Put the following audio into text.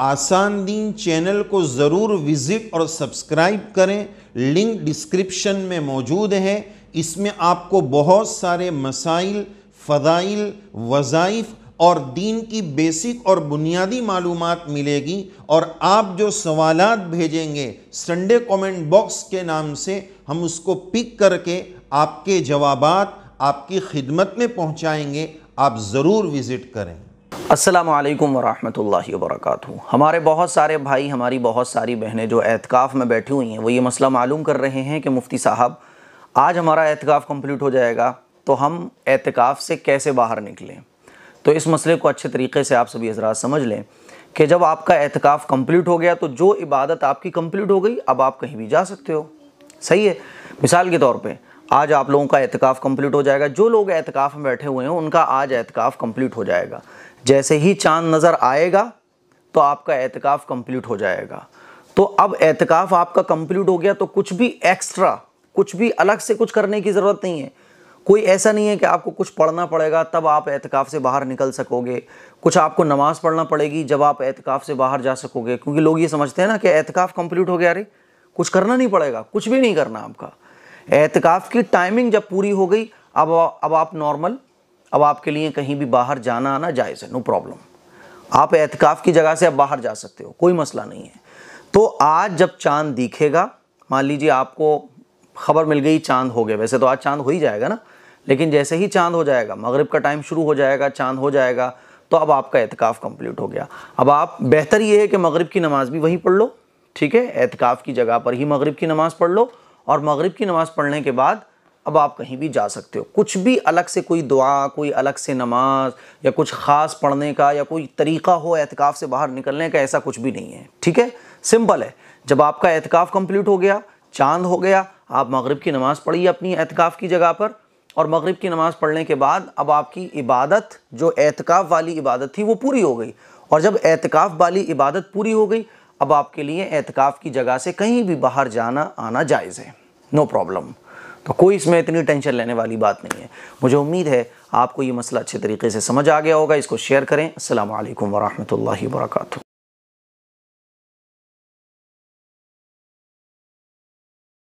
आसान दीन चैनल को ज़रूर विज़िट और सब्सक्राइब करें लिंक डिस्क्रिप्शन में मौजूद है इसमें आपको बहुत सारे मसाइल फ़दाइल वज़ाइफ़ और दीन की बेसिक और बुनियादी मालूम मिलेगी और आप जो सवाल भेजेंगे संडे कमेंट बॉक्स के नाम से हम उसको पिक करके आपके जवाब आपकी खिदमत में पहुँचाएँगे आप ज़रूर विज़िट करें असलकम वरहमल वर्क हमारे बहुत सारे भाई हमारी बहुत सारी बहनें जो एहतकाफ़ में बैठी हुई हैं वो ये मसला मालूम कर रहे हैं कि मुफ्ती साहब आज हमारा एहतकाफ़ कम्प्लीट हो जाएगा तो हम एहतकाफ़ से कैसे बाहर निकलें तो इस मसले को अच्छे तरीके से आप सभी हजरात समझ लें कि जब आपका एहतकाफ़ कम्प्लीट हो गया तो जो इबादत आपकी कम्प्लीट हो गई अब आप कहीं भी जा सकते हो सही है मिसाल के तौर पर आज आप लोगों का एहतकाफ़ कम्प्लीट हो जाएगा जो लोग एहतकाफ़ में बैठे हुए हैं उनका आज एहतकाफ़ कम्प्लीट हो जाएगा जैसे ही चांद नज़र आएगा तो आपका एहतिकाफ़ कंप्लीट हो जाएगा तो अब एहतिकाफ़ आपका कंप्लीट हो गया तो कुछ भी एक्स्ट्रा कुछ भी अलग से कुछ करने की ज़रूरत नहीं है कोई ऐसा नहीं है कि आपको कुछ पढ़ना पड़ेगा तब आप एहतिकाफ़ से बाहर निकल सकोगे कुछ आपको नमाज़ पढ़ना पड़ेगी जब आप एहतिकाफ़ से बाहर जा सकोगे क्योंकि लोग ये समझते हैं ना कि एहतिकाफ़ कंप्लीट हो गया अरे कुछ करना नहीं पड़ेगा कुछ भी नहीं करना आपका एहतिकाफ़ की टाइमिंग जब पूरी हो गई अब अब आप नॉर्मल अब आपके लिए कहीं भी बाहर जाना आना जायज़ है नो प्रॉब्लम आप एहतिकाफ़ की जगह से आप बाहर जा सकते हो कोई मसला नहीं है तो आज जब चांद दिखेगा मान लीजिए आपको खबर मिल गई चांद हो गया वैसे तो आज चांद हो ही जाएगा ना लेकिन जैसे ही चांद हो जाएगा मगरब का टाइम शुरू हो जाएगा चांद हो जाएगा तो अब आपका एहतिकाफ़ कंप्लीट हो गया अब आप बेहतर ये है कि मगरब की नमाज़ भी वहीं पढ़ लो ठीक है एहतिकाफ़ की जगह पर ही मगरब की नमाज़ पढ़ लो और मगरब की नमाज़ पढ़ने के बाद अब आप कहीं भी जा सकते हो कुछ भी अलग से कोई दुआ कोई अलग से नमाज या कुछ ख़ास पढ़ने का या कोई तरीका हो एहतिकाफ़ से बाहर निकलने का ऐसा कुछ भी नहीं है ठीक है सिंपल है जब आपका एहतिकाफ़ कंप्लीट हो गया चांद हो गया आप मगरिब की नमाज़ पढ़िए अपनी एहतिकाफ़ की जगह पर और मगरिब की नमाज़ पढ़ने के बाद अब आपकी इबादत जो एहतिकाफ़ वाली इबादत थी वो पूरी हो गई और जब एहतिकाफ़ वाली इबादत पूरी हो गई अब आपके लिए एहतिकाफ़ की जगह से कहीं भी बाहर जाना आना जायज़ है नो प्रॉब्लम तो कोई इसमें इतनी टेंशन लेने वाली बात नहीं है मुझे उम्मीद है आपको ये मसला अच्छे तरीके से समझ आ गया होगा इसको शेयर करें असल वरहमल वर्का